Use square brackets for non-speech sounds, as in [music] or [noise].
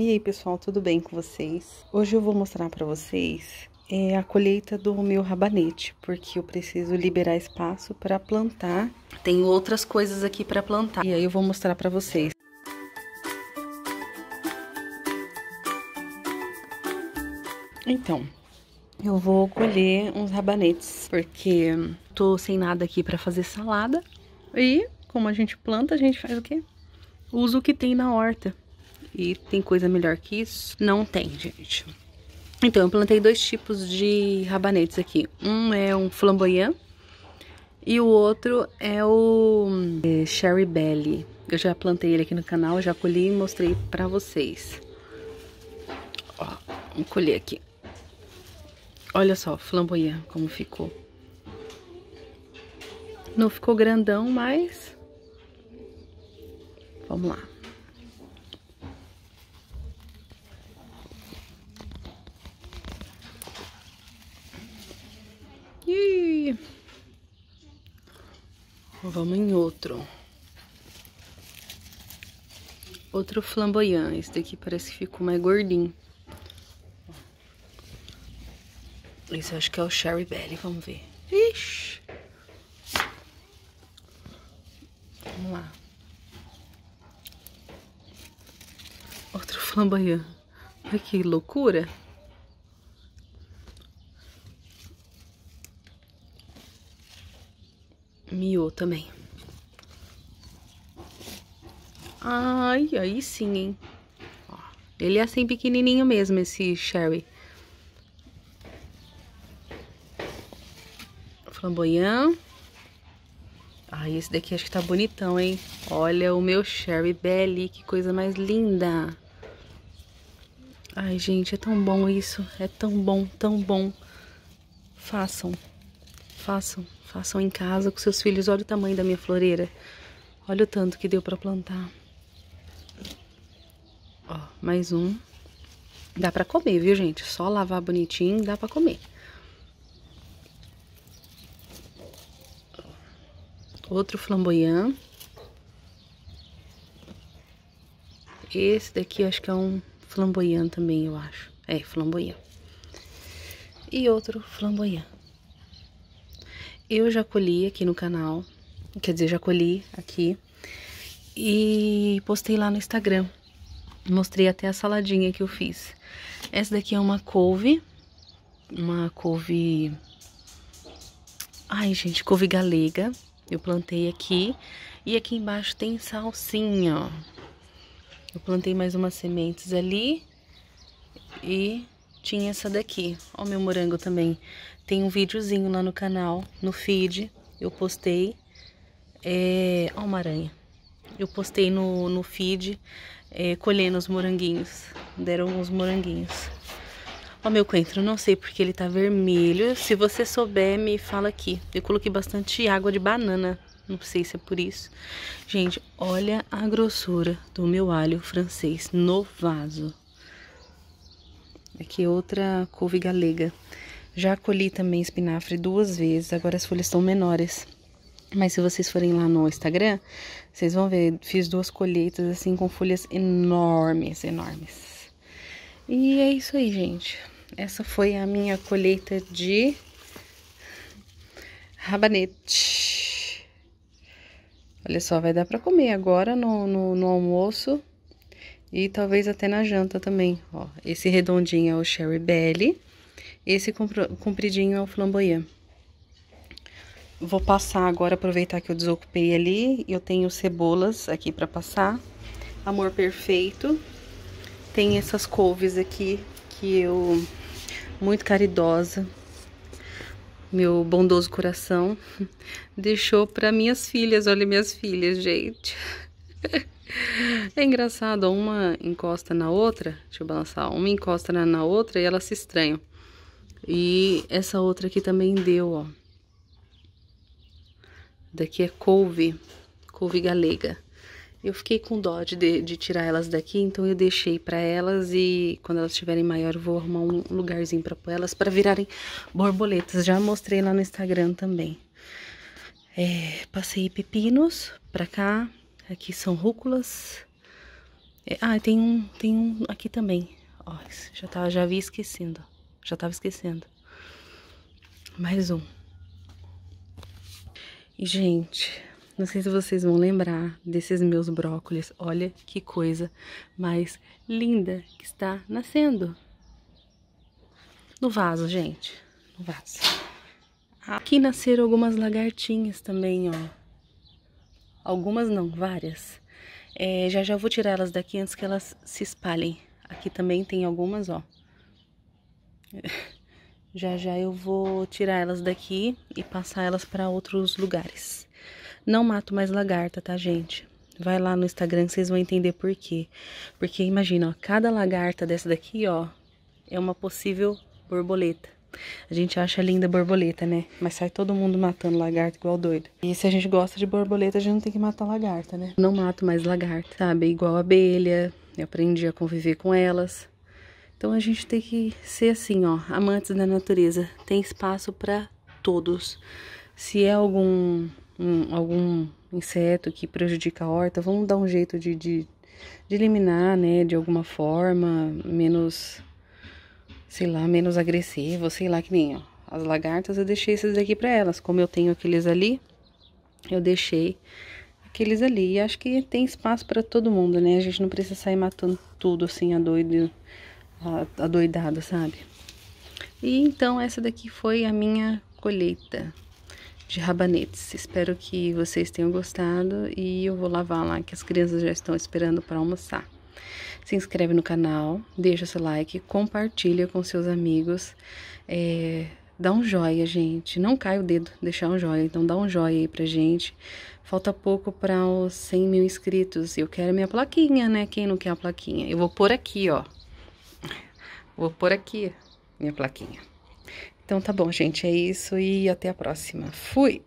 E aí pessoal, tudo bem com vocês? Hoje eu vou mostrar para vocês é, a colheita do meu rabanete, porque eu preciso liberar espaço para plantar. Tenho outras coisas aqui para plantar e aí eu vou mostrar para vocês. Então, eu vou colher uns rabanetes, porque tô sem nada aqui para fazer salada. E como a gente planta, a gente faz o quê? Usa o que tem na horta. E tem coisa melhor que isso? Não tem, gente. Então, eu plantei dois tipos de rabanetes aqui. Um é um flamboyant e o outro é o é, Sherry Belly. Eu já plantei ele aqui no canal, já colhi e mostrei pra vocês. Ó, vou colher aqui. Olha só, flamboyant, como ficou. Não ficou grandão, mas... Vamos lá. Vamos em outro. Outro flamboyant. Esse daqui parece que ficou mais gordinho. Esse eu acho que é o Sherry Belly. Vamos ver. Ixi. Vamos lá. Outro flamboyant. Olha que loucura. miou também. Ai, aí sim, hein? ele é assim pequenininho mesmo, esse Sherry. Flamboyant. Ai, esse daqui acho que tá bonitão, hein? Olha o meu Sherry Belly, que coisa mais linda. Ai, gente, é tão bom isso. É tão bom, tão bom. Façam façam, façam em casa com seus filhos. Olha o tamanho da minha floreira. Olha o tanto que deu para plantar. Ó, mais um. Dá para comer, viu, gente? Só lavar bonitinho, dá para comer. Outro flamboyant. Esse daqui acho que é um flamboyant também, eu acho. É, flamboyant. E outro flamboyant eu já colhi aqui no canal, quer dizer, já colhi aqui e postei lá no Instagram. Mostrei até a saladinha que eu fiz. Essa daqui é uma couve, uma couve... Ai, gente, couve galega. Eu plantei aqui e aqui embaixo tem salsinha, ó. Eu plantei mais umas sementes ali e tinha essa daqui. Ó meu morango também. Tem um videozinho lá no canal, no feed, eu postei. É... Ó uma aranha. Eu postei no, no feed, é, colhendo os moranguinhos. Deram os moranguinhos. Ó meu coentro, não sei porque ele tá vermelho. Se você souber, me fala aqui. Eu coloquei bastante água de banana. Não sei se é por isso. Gente, olha a grossura do meu alho francês no vaso. Aqui é outra couve galega. Já colhi também espinafre duas vezes, agora as folhas estão menores. Mas se vocês forem lá no Instagram, vocês vão ver, fiz duas colheitas assim com folhas enormes, enormes. E é isso aí, gente. Essa foi a minha colheita de rabanete. Olha só, vai dar para comer agora no, no, no almoço. E talvez até na janta também, ó. Esse redondinho é o Sherry Belly, esse compridinho é o Flamboyant. Vou passar agora, aproveitar que eu desocupei ali, eu tenho cebolas aqui pra passar. Amor Perfeito. Tem essas couves aqui que eu... Muito caridosa, meu bondoso coração, [laughs] deixou para minhas filhas. Olha minhas filhas, gente é engraçado, uma encosta na outra, deixa eu balançar, uma encosta na, outra e elas se estranham. E essa outra aqui também deu, ó. Daqui é couve, couve galega. Eu fiquei com dó de, de tirar elas daqui, então eu deixei para elas e quando elas estiverem maior eu vou arrumar um lugarzinho para pôr elas para virarem borboletas. Já mostrei lá no Instagram também. É, passei pepinos para cá, Aqui são rúculas. É, ah, tem um, tem um aqui também. Ó, já, tava, tá, já vi esquecendo. Já tava esquecendo. Mais um. E, gente, não sei se vocês vão lembrar desses meus brócolis. Olha que coisa mais linda que está nascendo. No vaso, gente. No vaso. Aqui nasceram algumas lagartinhas também, ó. Algumas não, várias. É, já já eu vou tirar elas daqui antes que elas se espalhem. Aqui também tem algumas, ó. [laughs] Já já eu vou tirar elas daqui e passar elas para outros lugares. Não mato mais lagarta, tá, gente? Vai lá no Instagram, vocês vão entender por quê. Porque imagina, ó, cada lagarta dessa daqui, ó, é uma possível borboleta. A gente acha linda borboleta, né? Mas sai todo mundo matando lagarto igual doido. E se a gente gosta de borboleta, a gente não tem que matar lagarta, né? Não mato mais lagarto, sabe? Igual abelha, eu aprendi a conviver com elas. Então a gente tem que ser assim, ó, amantes da natureza. Tem espaço para todos. Se é algum um, algum inseto que prejudica a horta, vamos dar um jeito de, de, de eliminar, né, de alguma forma, menos sei lá, menos agressivo, sei lá que nem, ó. As lagartas eu deixei esses daqui para elas, como eu tenho aqueles ali, eu deixei aqueles ali. E acho que tem espaço para todo mundo, né? A gente não precisa sair matando tudo assim a doido, a, a doidado, sabe? E então essa daqui foi a minha colheita de rabanetes. Espero que vocês tenham gostado e eu vou lavar lá que as crianças já estão esperando para almoçar se inscreve no canal, deixa seu like, compartilha com seus amigos, é, dá um joia, gente. Não cai o dedo deixar um joia, então dá um joia aí pra gente. Falta pouco para os 100 mil inscritos. Eu quero minha plaquinha, né? Quem não quer a plaquinha? Eu vou pôr aqui, ó. Vou pôr aqui minha plaquinha. Então tá bom, gente. É isso e até a próxima. Fui!